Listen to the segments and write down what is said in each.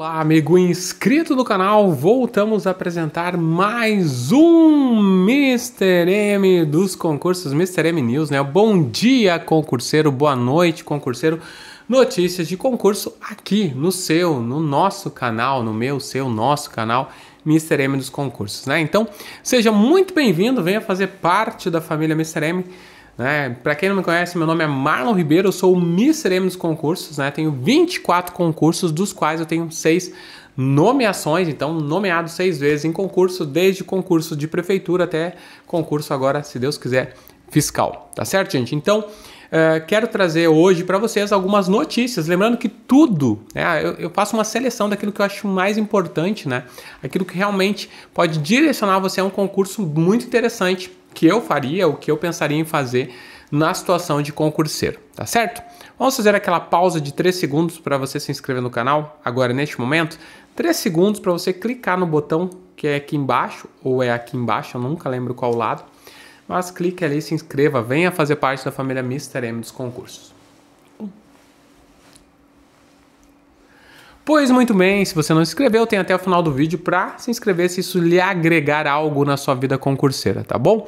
Olá, amigo inscrito do canal, voltamos a apresentar mais um Mr. M dos concursos Mr. M News, né? Bom dia, concurseiro, boa noite, concurseiro. Notícias de concurso aqui no seu, no nosso canal, no meu, seu, nosso canal. Mr. M dos concursos, né? Então, seja muito bem-vindo, venha fazer parte da família Mr. M. Né? Para quem não me conhece, meu nome é Marlon Ribeiro, eu sou o Mr. M dos concursos, né? Tenho 24 concursos, dos quais eu tenho 6 nomeações, então nomeado seis vezes em concurso, desde concurso de prefeitura até concurso agora, se Deus quiser, fiscal. Tá certo, gente? Então, Uh, quero trazer hoje para vocês algumas notícias. Lembrando que tudo, né, eu, eu, faço uma seleção daquilo que eu acho mais importante, né? Aquilo que realmente pode direcionar você a um concurso muito interessante que eu faria, o que eu pensaria em fazer na situação de concurseiro, tá certo? Vamos fazer aquela pausa de 3 segundos para você se inscrever no canal, agora neste momento. 3 segundos para você clicar no botão que é aqui embaixo, ou é aqui embaixo, eu nunca lembro qual lado. Mas clique ali, se inscreva, venha fazer parte da família Mister M dos concursos. Pois muito bem, se você não se inscreveu, tem até o final do vídeo para se inscrever se isso lhe agregar algo na sua vida concurseira, tá bom?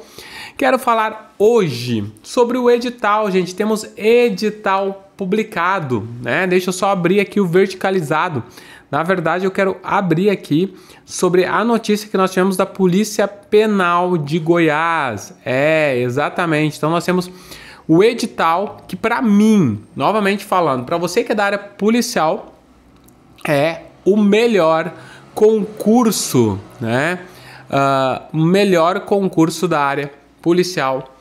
Quero falar hoje sobre o edital, gente. Temos edital publicado, né? Deixa eu só abrir aqui o verticalizado. Na verdade, eu quero abrir aqui sobre a notícia que nós tivemos da Polícia Penal de Goiás. É, exatamente. Então nós temos o edital que para mim, novamente falando, para você que é da área policial, é o melhor concurso, né? Uh, melhor concurso da área policial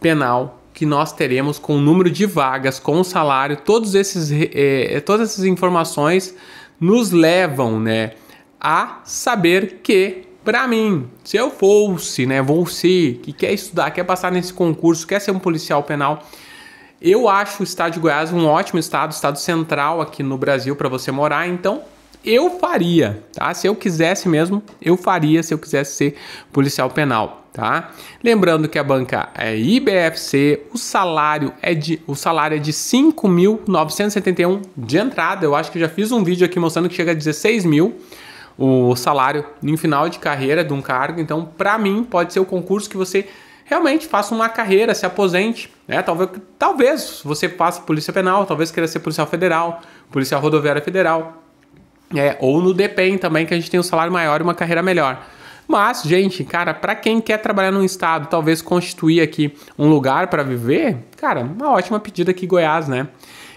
penal que nós teremos com o número de vagas, com o salário, todos esses, eh, eh todas essas informações nos levam, né, a saber que para mim, se eu fosse, né, vou ser, que quer estudar, quer passar nesse concurso, quer ser um policial penal, eu acho o estado de Goiás um ótimo estado, estado central aqui no Brasil para você morar, então eu faria, tá? Se eu quisesse mesmo, eu faria se eu quisesse ser policial penal, tá? Lembrando que a banca é IBFC, o salário é de o salário é de 5.971 de entrada. Eu acho que já fiz um vídeo aqui mostrando que chega a 16 mil o salário em final de carreira de um cargo. Então, para mim, pode ser o concurso que você realmente faça uma carreira, se aposente, né? Talvez, talvez você faça polícia penal, talvez queira ser policial federal, policial rodoviária federal, é, ou no DPEM também, que a gente tem um salário maior e uma carreira melhor. Mas, gente, cara, para quem quer trabalhar num estado, talvez constituir aqui um lugar para viver, cara, uma ótima pedida aqui Goiás, né?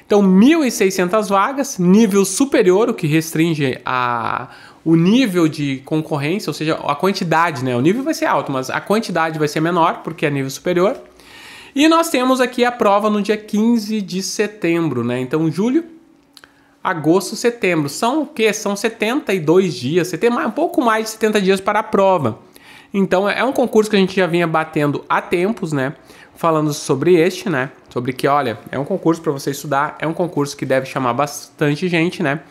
Então, 1.600 vagas, nível superior, o que restringe a o nível de concorrência, ou seja, a quantidade, né? O nível vai ser alto, mas a quantidade vai ser menor, porque é nível superior. E nós temos aqui a prova no dia 15 de setembro, né? Então, julho, agosto, setembro. São o quê? São 72 dias, você tem um pouco mais de 70 dias para a prova. Então, é um concurso que a gente já vinha batendo há tempos, né? Falando sobre este, né? Sobre que, olha, é um concurso para você estudar, é um concurso que deve chamar bastante gente, né?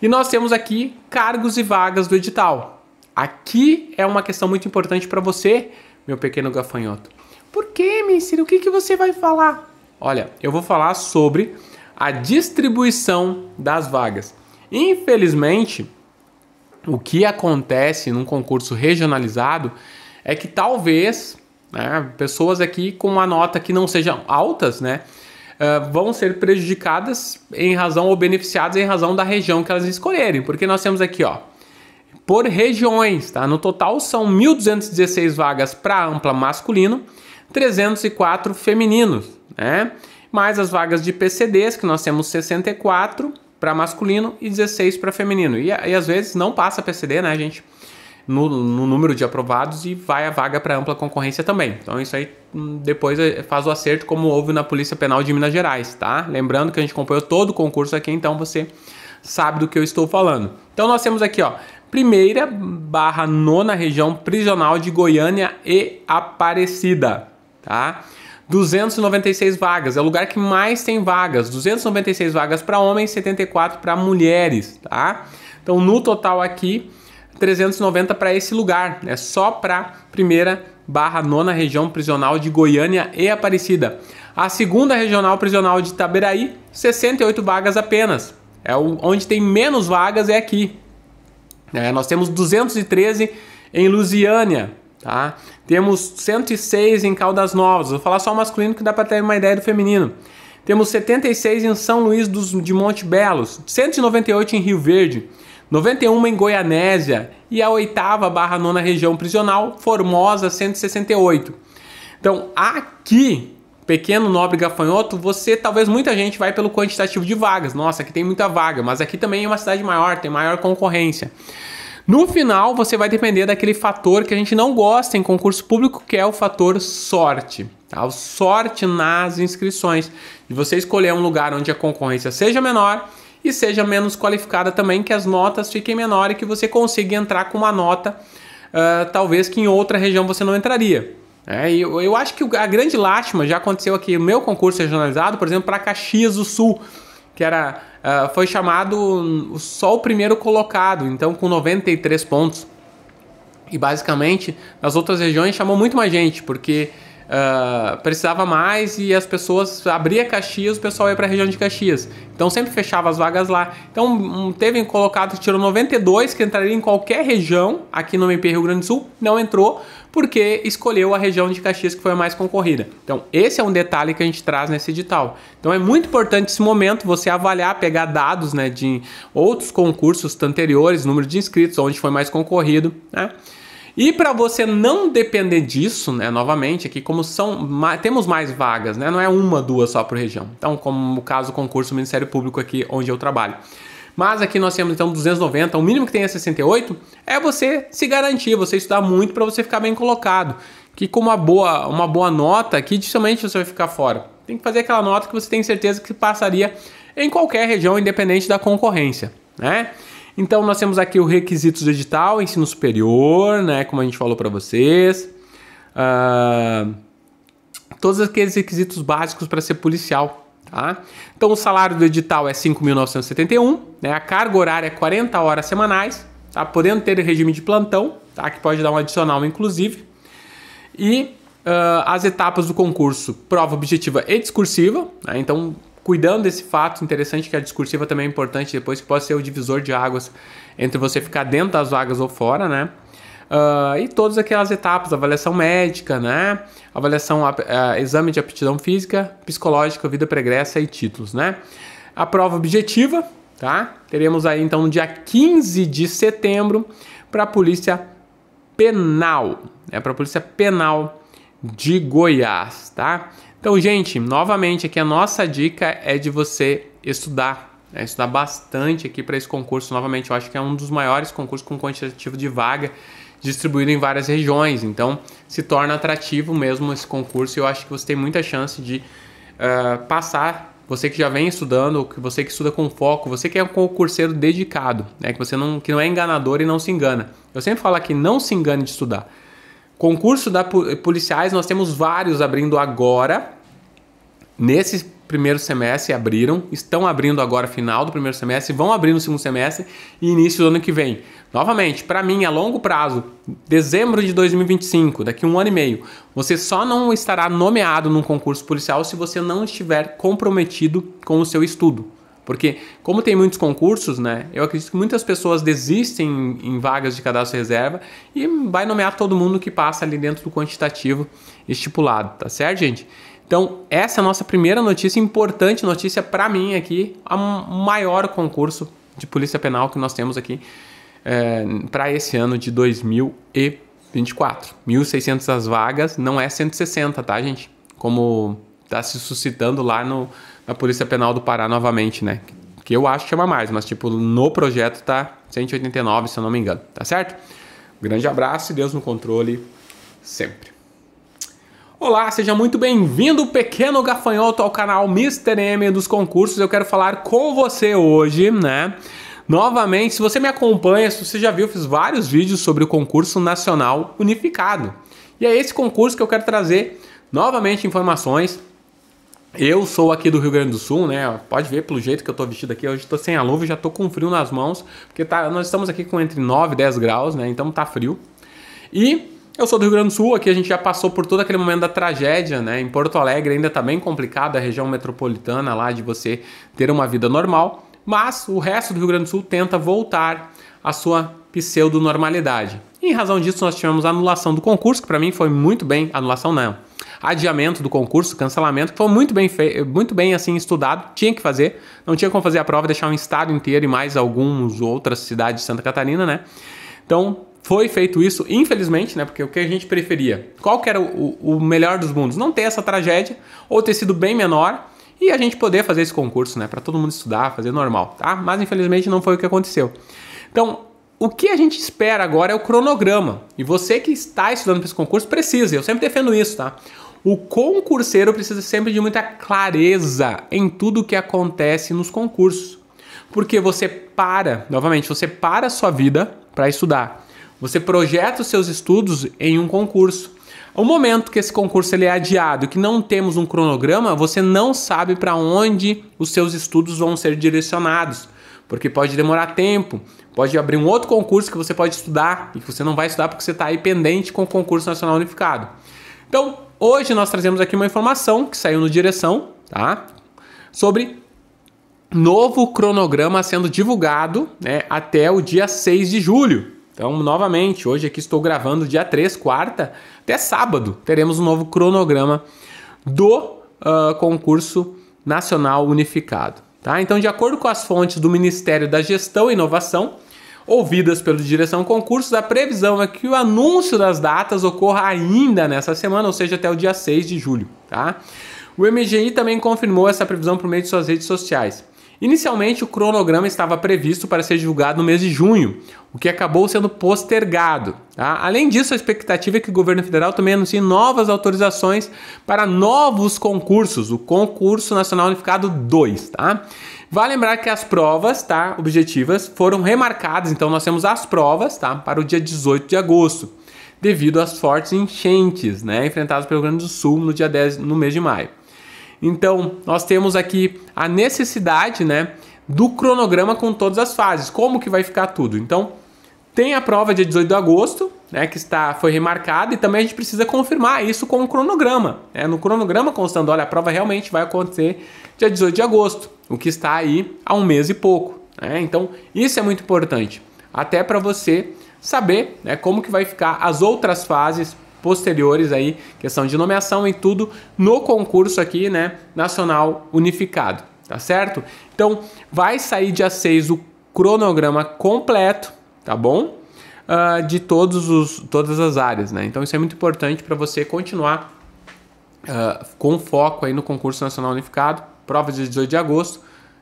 E nós temos aqui cargos e vagas do edital. Aqui é uma questão muito importante para você, meu pequeno gafanhoto. Por que, Mister? O que, que você vai falar? Olha, eu vou falar sobre a distribuição das vagas. Infelizmente, o que acontece num concurso regionalizado é que talvez né, pessoas aqui com uma nota que não sejam altas, né? Eh, vão ser prejudicadas em razão ou beneficiadas em razão da região que elas escolherem. Porque nós temos aqui, ó, por regiões, tá? No total são 1.216 vagas para ampla masculino, 304 femininos, né? Mais as vagas de PCDs, que nós temos 64 para masculino e 16 para feminino. E, e às vezes não passa PCD, né, gente? no, no número de aprovados e vai a vaga para ampla concorrência também. Então isso aí hum, depois eh, faz o acerto como houve na Polícia Penal de Minas Gerais, tá? Lembrando que a gente acompanhou todo o concurso aqui, então você sabe do que eu estou falando. Então nós temos aqui, ó, primeira barra nona região prisional de Goiânia e Aparecida, tá? 296 vagas, é o lugar que mais tem vagas, 296 vagas para homens, 74 para mulheres, tá? Então no total aqui 390 para esse lugar, é só para primeira barra nona região prisional de Goiânia e Aparecida. A segunda regional prisional de Itaberaí, 68 vagas apenas. É onde tem menos vagas é aqui. É, nós temos 213 em Lusiânia, tá? Temos 106 em Caldas Novas. Vou falar só masculino que dá para ter uma ideia do feminino. Temos 76 em São Luís dos, de Monte Belos, 198 em Rio Verde, 91 em Goianésia e a oitava barra nona região prisional, Formosa 168. Então, aqui, pequeno nobre gafanhoto, você talvez muita gente vai pelo quantitativo de vagas. Nossa, aqui tem muita vaga, mas aqui também é uma cidade maior, tem maior concorrência. No final, você vai depender daquele fator que a gente não gosta em concurso público, que é o fator sorte. Tá? Sorte nas inscrições. e você escolher um lugar onde a concorrência seja menor e seja menos qualificada também, que as notas fiquem menores e que você consiga entrar com uma nota uh, talvez que em outra região você não entraria. É, eu, eu acho que a grande lástima já aconteceu aqui o meu concurso é regionalizado, por exemplo, para Caxias do Sul, que era uh, foi chamado só o primeiro colocado, então com 93 pontos. E basicamente nas outras regiões chamou muito mais gente, porque Uh, precisava mais e as pessoas abria Caxias, o pessoal ia para a região de Caxias. Então sempre fechava as vagas lá. Então hum, teve colocado tirou 92 que entraria em qualquer região aqui no MP Rio Grande do Sul, não entrou porque escolheu a região de Caxias que foi a mais concorrida. Então esse é um detalhe que a gente traz nesse edital. Então é muito importante esse momento você avaliar, pegar dados, né, de outros concursos anteriores, número de inscritos, onde foi mais concorrido, né? E para você não depender disso, né, novamente, aqui como são temos mais vagas, né, não é uma, duas só por região. Então, como o caso concurso do Ministério Público aqui onde eu trabalho. Mas aqui nós temos então 290, o mínimo que tem é 68, é você se garantir, você estudar muito para você ficar bem colocado. Que com uma boa, uma boa nota aqui, dificilmente você vai ficar fora. Tem que fazer aquela nota que você tem certeza que passaria em qualquer região, independente da concorrência, né? Então nós temos aqui os requisitos do edital, ensino superior, né, como a gente falou para vocês. Uh, todos aqueles requisitos básicos para ser policial, tá? Então o salário do edital é 5.971, né? A carga horária é 40 horas semanais, tá? Podendo ter regime de plantão, tá? Que pode dar um adicional inclusive. E uh, as etapas do concurso, prova objetiva e discursiva, né? Então cuidando desse fato interessante que a discursiva também é importante depois, que pode ser o divisor de águas entre você ficar dentro das vagas ou fora, né? Uh, e todas aquelas etapas, avaliação médica, né? Avaliação, uh, exame de aptidão física, psicológica, vida pregressa e títulos, né? A prova objetiva, tá? Teremos aí então no dia 15 de setembro para a Polícia Penal, né? Para a Polícia Penal de Goiás, tá? Então, gente, novamente aqui a nossa dica é de você estudar, né? estudar bastante aqui para esse concurso. Novamente, eu acho que é um dos maiores concursos com quantitativo de vaga distribuído em várias regiões. Então, se torna atrativo mesmo esse concurso e eu acho que você tem muita chance de uh, passar. Você que já vem estudando, você que estuda com foco, você que é um concurseiro dedicado, né? que você não, que não é enganador e não se engana. Eu sempre falo aqui, não se engane de estudar. Concurso da policiais, nós temos vários abrindo agora. Nesse primeiro semestre abriram, estão abrindo agora final do primeiro semestre, vão abrir no segundo semestre e início do ano que vem. Novamente, para mim, a longo prazo, dezembro de 2025, daqui um ano e meio, você só não estará nomeado num concurso policial se você não estiver comprometido com o seu estudo. Porque como tem muitos concursos, né, eu acredito que muitas pessoas desistem em, vagas de cadastro reserva e vai nomear todo mundo que passa ali dentro do quantitativo estipulado, tá certo, gente? Então, essa é a nossa primeira notícia, importante notícia para mim aqui, o maior concurso de Polícia Penal que nós temos aqui é, eh, para esse ano de 2024. 1.600 as vagas, não é 160, tá, gente? Como está se suscitando lá no, a Polícia Penal do Pará novamente, né? Que eu acho que chama mais, mas tipo, no projeto tá 189, se eu não me engano, tá certo? grande abraço e Deus no controle sempre. Olá, seja muito bem-vindo, pequeno gafanhoto, ao canal Mr. M dos concursos. Eu quero falar com você hoje, né? Novamente, se você me acompanha, se você já viu, fiz vários vídeos sobre o concurso nacional unificado. E é esse concurso que eu quero trazer novamente informações eu sou aqui do Rio Grande do Sul, né? Pode ver pelo jeito que eu tô vestido aqui. Hoje tô sem a luva e já tô com frio nas mãos, porque tá, nós estamos aqui com entre 9 e 10 graus, né? Então tá frio. E eu sou do Rio Grande do Sul, aqui a gente já passou por todo aquele momento da tragédia, né? Em Porto Alegre ainda tá bem complicado a região metropolitana lá de você ter uma vida normal, mas o resto do Rio Grande do Sul tenta voltar à sua pseudo-normalidade. Em razão disso, nós tivemos a anulação do concurso, que para mim foi muito bem, anulação não, adiamento do concurso, cancelamento, que foi muito bem, muito bem assim estudado, tinha que fazer, não tinha como fazer a prova, deixar um estado inteiro e mais algumas outras cidades de Santa Catarina, né? Então, foi feito isso, infelizmente, né? Porque o que a gente preferia? Qual que era o, o, melhor dos mundos? Não ter essa tragédia ou ter sido bem menor e a gente poder fazer esse concurso, né? Para todo mundo estudar, fazer normal, tá? Mas infelizmente não foi o que aconteceu. Então, o que a gente espera agora é o cronograma. E você que está estudando para esse concurso precisa, eu sempre defendo isso, tá? O concurseiro precisa sempre de muita clareza em tudo o que acontece nos concursos. Porque você para, novamente, você para a sua vida para estudar. Você projeta os seus estudos em um concurso. O momento que esse concurso ele é adiado, que não temos um cronograma, você não sabe para onde os seus estudos vão ser direcionados, porque pode demorar tempo, pode abrir um outro concurso que você pode estudar e que você não vai estudar porque você está aí pendente com o concurso nacional unificado. Então, Hoje nós trazemos aqui uma informação que saiu no Direção, tá? Sobre novo cronograma sendo divulgado né, até o dia 6 de julho. Então, novamente, hoje aqui estou gravando dia 3, quarta, até sábado, teremos um novo cronograma do uh, concurso nacional unificado. Tá? Então, de acordo com as fontes do Ministério da Gestão e Inovação, ouvidas pelo Direção Concursos, a previsão é que o anúncio das datas ocorra ainda nessa semana, ou seja, até o dia 6 de julho. Tá? O MGI também confirmou essa previsão por meio de suas redes sociais. Inicialmente, o cronograma estava previsto para ser divulgado no mês de junho, o que acabou sendo postergado. Tá? Além disso, a expectativa é que o governo federal também anuncie novas autorizações para novos concursos, o Concurso Nacional Unificado 2. Tá? Vale lembrar que as provas, tá, objetivas, foram remarcadas, então nós temos as provas, tá, para o dia 18 de agosto, devido às fortes enchentes, né, enfrentadas pelo Rio Grande do Sul no dia 10, no mês de maio. Então, nós temos aqui a necessidade, né, do cronograma com todas as fases, como que vai ficar tudo. Então, tem a prova dia 18 de agosto, né, que está, foi remarcada, e também a gente precisa confirmar isso com o cronograma. Né? No cronograma constando, olha, a prova realmente vai acontecer dia 18 de agosto, o que está aí há um mês e pouco. Né? Então, isso é muito importante, até para você saber né, como que vai ficar as outras fases posteriores aí, questão de nomeação e tudo no concurso aqui, né, nacional unificado, tá certo? Então, vai sair dia 6 o cronograma completo, tá bom? Uh, de todos os, todas as áreas, né? Então isso é muito importante para você continuar uh, com foco aí no concurso nacional unificado, prova de 18 de agosto.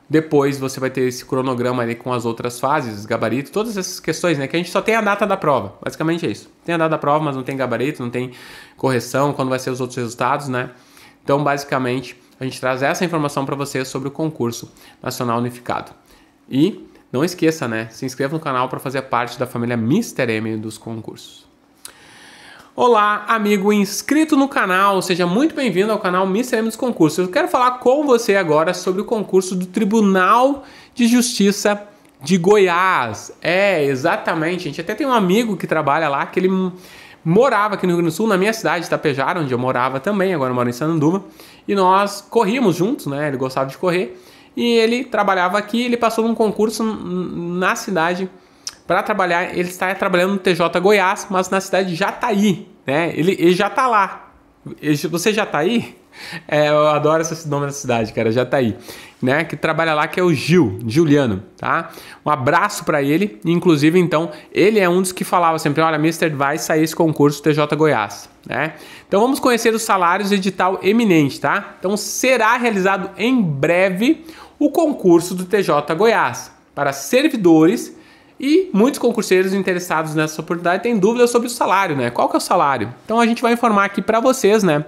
Depois você vai ter esse cronograma ali com as outras fases, gabarito, todas essas questões, né? Que a gente só tem a data da prova, basicamente é isso. Tem a data da prova, mas não tem gabarito, não tem correção, quando vai ser os outros resultados, né? Então, basicamente, a gente traz essa informação para você sobre o concurso nacional unificado. E não esqueça, né? Se inscreva no canal para fazer parte da família Mister M dos concursos. Olá, amigo inscrito no canal, seja muito bem-vindo ao canal Mister M dos Concursos. Eu quero falar com você agora sobre o concurso do Tribunal de Justiça de Goiás. É, exatamente, gente. Até tem um amigo que trabalha lá, que ele morava aqui no Rio Grande do Sul, na minha cidade, Itapejara, onde eu morava também, agora eu moro em Sananduva. E nós corríamos juntos, né? Ele gostava de correr. E ele trabalhava aqui, ele passou num concurso na cidade para trabalhar. Ele está trabalhando no TJ Goiás, mas na cidade de tá aí, né? Ele, ele já está lá. Ele, você já está aí? É, eu adoro esse nome da cidade, cara, Já tá aí, né? Que trabalha lá, que é o Gil, Juliano, tá? Um abraço para ele. Inclusive, então, ele é um dos que falava sempre: olha, Mr. vai sair esse concurso TJ Goiás, né? Então vamos conhecer os salários edital eminente, tá? Então será realizado em breve o concurso do TJ Goiás para servidores e muitos concurseiros interessados nessa oportunidade têm dúvidas sobre o salário, né? Qual que é o salário? Então a gente vai informar aqui para vocês, né?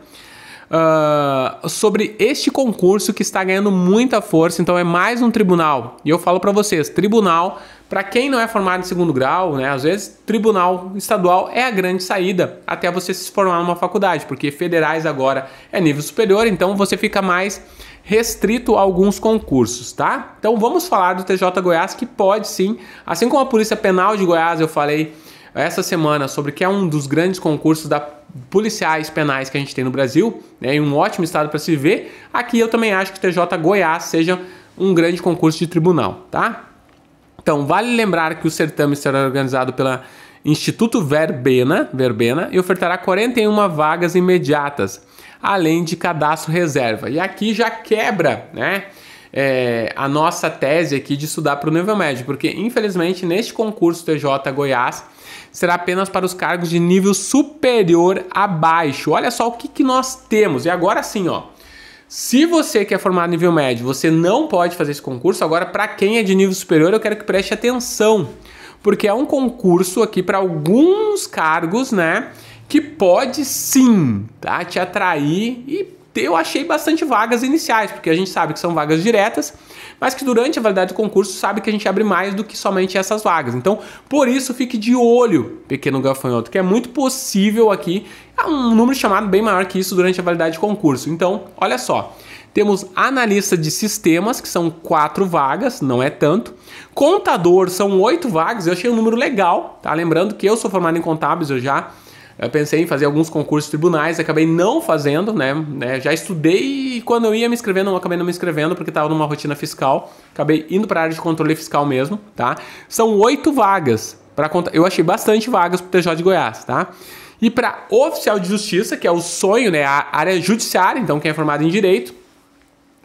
Uh, sobre este concurso que está ganhando muita força, então é mais um tribunal. E eu falo para vocês, tribunal, para quem não é formado em segundo grau, né, às vezes tribunal estadual é a grande saída até você se formar numa faculdade, porque federais agora é nível superior, então você fica mais restrito a alguns concursos, tá? Então vamos falar do TJ Goiás que pode sim, assim como a Polícia Penal de Goiás, eu falei essa semana sobre que é um dos grandes concursos da policiais penais que a gente tem no Brasil, né, em um ótimo estado para se ver. Aqui eu também acho que o TJ Goiás seja um grande concurso de tribunal, tá? Então, vale lembrar que o certame será organizado pela Instituto Verbena, Verbena e ofertará 41 vagas imediatas, além de cadastro reserva. E aqui já quebra, né? É, a nossa tese aqui de estudar para o nível médio, porque infelizmente neste concurso TJ Goiás será apenas para os cargos de nível superior abaixo. Olha só o que, que nós temos. E agora sim, ó. Se você quer é formar nível médio, você não pode fazer esse concurso. Agora, para quem é de nível superior, eu quero que preste atenção, porque é um concurso aqui para alguns cargos, né? que pode sim tá, te atrair e eu achei bastante vagas iniciais, porque a gente sabe que são vagas diretas, mas que durante a validade do concurso sabe que a gente abre mais do que somente essas vagas. Então, por isso, fique de olho, pequeno gafanhoto, que é muito possível aqui um número chamado bem maior que isso durante a validade do concurso. Então, olha só. Temos analista de sistemas, que são quatro vagas, não é tanto. Contador são oito vagas, eu achei um número legal, tá? Lembrando que eu sou formado em contábeis, eu já eu pensei em fazer alguns concursos tribunais, acabei não fazendo, né? né? Já estudei e quando eu ia me inscrevendo, eu acabei não me inscrevendo porque estava numa rotina fiscal. Acabei indo para a área de controle fiscal mesmo, tá? São oito vagas. Pra, eu achei bastante vagas para o TJ de Goiás, tá? E para oficial de justiça, que é o sonho, né? A área judiciária, então quem é formado em direito,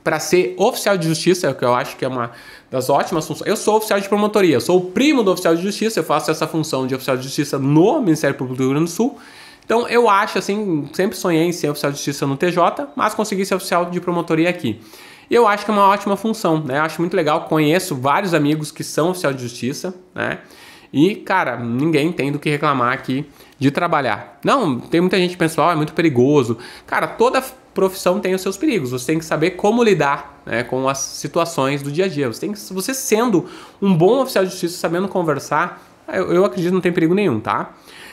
para ser oficial de justiça, que eu acho que é uma das ótimas funções. Eu sou oficial de promotoria, sou o primo do oficial de justiça, eu faço essa função de oficial de justiça no Ministério Público do Rio Grande do Sul. Então eu acho assim, sempre sonhei em ser oficial de justiça no TJ, mas consegui ser oficial de promotoria aqui. Eu acho que é uma ótima função, né? Eu acho muito legal, conheço vários amigos que são oficial de justiça, né? E, cara, ninguém tem do que reclamar aqui de trabalhar. Não, tem muita gente pessoal, é muito perigoso. Cara, toda profissão tem os seus perigos. Você tem que saber como lidar né, com as situações do dia a dia. Você, tem que, você sendo um bom oficial de justiça, sabendo conversar, ah, eu, eu acredito não tem perigo nenhum, tá?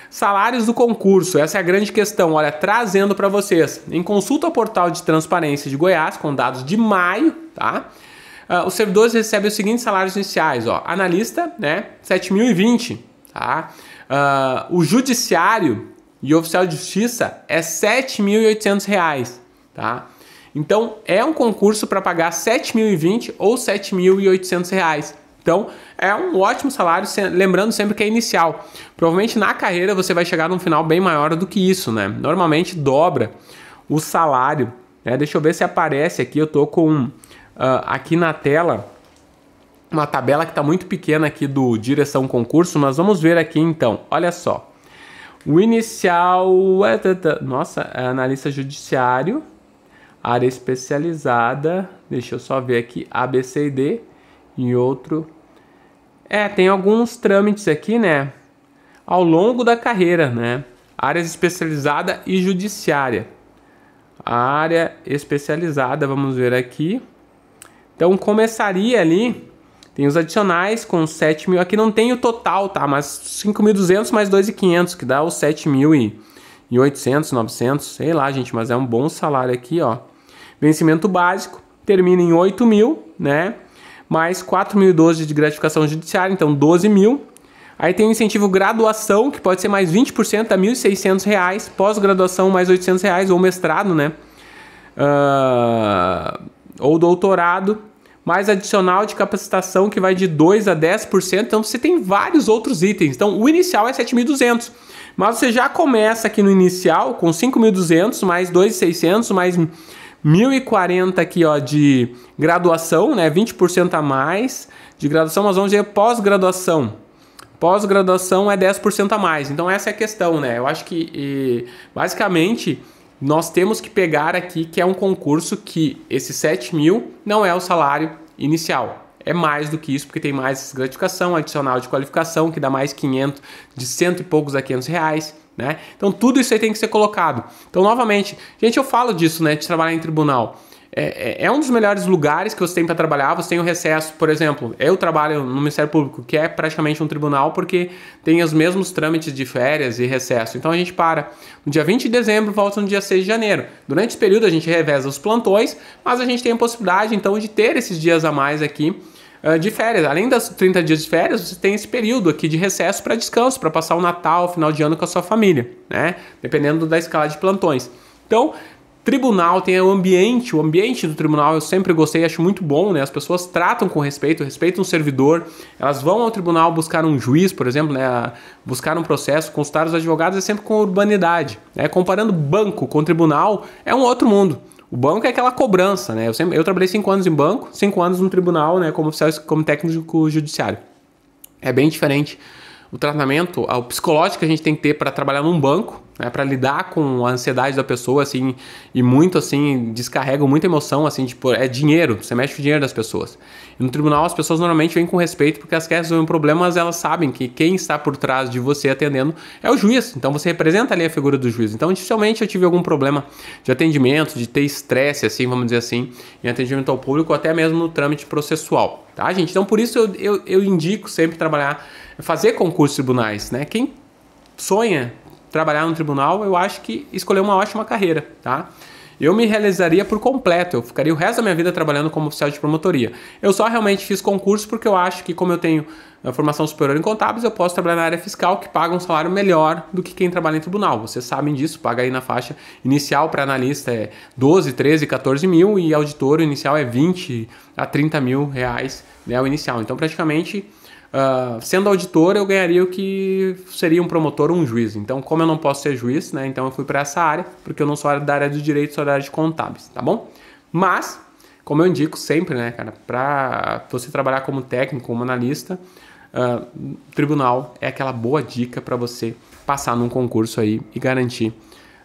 Salários do concurso, essa é a grande questão. Olha, trazendo para vocês, em consulta ao portal de transparência de Goiás, com dados de maio, tá? Uh, os servidores recebem os seguintes salários iniciais, ó. Analista, né, 7.020, tá? Uh, o judiciário e oficial de justiça é R$ 7.800 tá? Então, é um concurso para pagar R$ 7.020 ou R$ reais. Então, é um ótimo salário, lembrando sempre que é inicial. Provavelmente na carreira você vai chegar num final bem maior do que isso, né? Normalmente dobra o salário. Né? Deixa eu ver se aparece aqui. Eu tô com uh, aqui na tela uma tabela que está muito pequena aqui do direção concurso, mas vamos ver aqui então. Olha só. O inicial. É, Nossa, é analista judiciário área especializada, deixa eu só ver aqui, ABCD e outro. É, tem alguns trâmites aqui, né? Ao longo da carreira, né? Áreas especializada e judiciária. A área especializada, vamos ver aqui. Então começaria ali, tem os adicionais com 7 mil. Aqui não tem o total, tá? Mas 5.200 mais 2.500, que dá os 7.800, mil e 900, sei lá, gente, mas é um bom salário aqui, ó. Vencimento básico termina em 8 mil, né? Mais 4.012 de gratificação judiciária, então 12 mil. Aí tem o incentivo graduação, que pode ser mais 20% a R$ 1.600, pós-graduação mais R$ 800, reais, ou mestrado, né? Uh, ou doutorado, mais adicional de capacitação que vai de 2 a 10%. Então você tem vários outros itens. Então o inicial é R$ 7.200, mas você já começa aqui no inicial com R$ 5.200 mais R$ 2.600 mais 1040 aqui ó, de graduação, né? 20% a mais de graduação, mas vamos dizer pós-graduação. Pós-graduação é 10% a mais. Então essa é a questão, né? Eu acho que e, basicamente nós temos que pegar aqui que é um concurso que esse 7 mil não é o salário inicial. É mais do que isso, porque tem mais gratificação adicional de qualificação, que dá mais 500, de cento e poucos a 500 reais né? Então tudo isso aí tem que ser colocado. Então, novamente, gente, eu falo disso, né? De trabalhar em tribunal. É, é, é um dos melhores lugares que você tem para trabalhar. Você tem o recesso, por exemplo. Eu trabalho no Ministério Público, que é praticamente um tribunal, porque tem os mesmos trâmites de férias e recesso. Então a gente para no dia 20 de dezembro, volta no dia 6 de janeiro. Durante esse período a gente reveza os plantões, mas a gente tem a possibilidade então de ter esses dias a mais aqui ah, de férias. Além das 30 dias de férias, você tem esse período aqui de recesso para descanso, para passar o Natal, o final de ano com a sua família, né? Dependendo da escala de plantões. Então, tribunal tem o ambiente, o ambiente do tribunal eu sempre gostei, acho muito bom, né? As pessoas tratam com respeito, respeitam o servidor, elas vão ao tribunal buscar um juiz, por exemplo, né? Buscar um processo, consultar os advogados é sempre com urbanidade, né? Comparando banco com tribunal é um outro mundo. O banco é aquela cobrança, né? Eu, sempre, eu trabalhei cinco anos em banco, cinco anos no tribunal, né? Como oficial, como técnico judiciário. É bem diferente o tratamento, o psicológico que a gente tem que ter para trabalhar num banco né? Para lidar com a ansiedade da pessoa, assim, e muito, assim, descarregam muita emoção, assim, tipo, é dinheiro, você mexe com o dinheiro das pessoas. E no tribunal, as pessoas normalmente vêm com respeito porque as querem resolver um problema, mas elas sabem que quem está por trás de você atendendo é o juiz. Então, você representa ali a figura do juiz. Então, dificilmente eu tive algum problema de atendimento, de ter estresse, assim, vamos dizer assim, em atendimento ao público, ou até mesmo no trâmite processual, tá, gente? Então, por isso eu, eu, eu indico sempre trabalhar, fazer concurso tribunais, né? Quem sonha trabalhar no tribunal, eu acho que escolheu uma ótima carreira, tá? Eu me realizaria por completo, eu ficaria o resto da minha vida trabalhando como oficial de promotoria. Eu só realmente fiz concurso porque eu acho que, como eu tenho formação superior em contábeis, eu posso trabalhar na área fiscal que paga um salário melhor do que quem trabalha em tribunal. Vocês sabem disso, paga aí na faixa inicial para analista é 12, 13, 14 mil e auditor inicial é 20 a 30 mil reais, né? O inicial. Então, praticamente Uh, sendo auditor, eu ganharia o que seria um promotor ou um juiz. Então, como eu não posso ser juiz, né? Então eu fui para essa área, porque eu não sou da área do direito, sou da área de contábeis, tá bom? Mas, como eu indico sempre, né, cara, para você trabalhar como técnico, como analista, uh, tribunal é aquela boa dica para você passar num concurso aí e garantir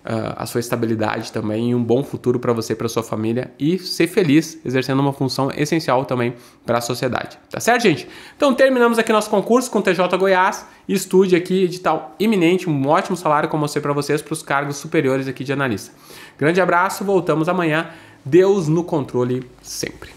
ah, a sua estabilidade também e um bom futuro para você e para sua família e ser feliz exercendo uma função essencial também para a sociedade. Tá certo, gente? Então terminamos aqui nosso concurso com o TJ Goiás. Estude aqui edital iminente, um ótimo salário como eu sei para vocês para os cargos superiores aqui de analista. Grande abraço, voltamos amanhã. Deus no controle sempre.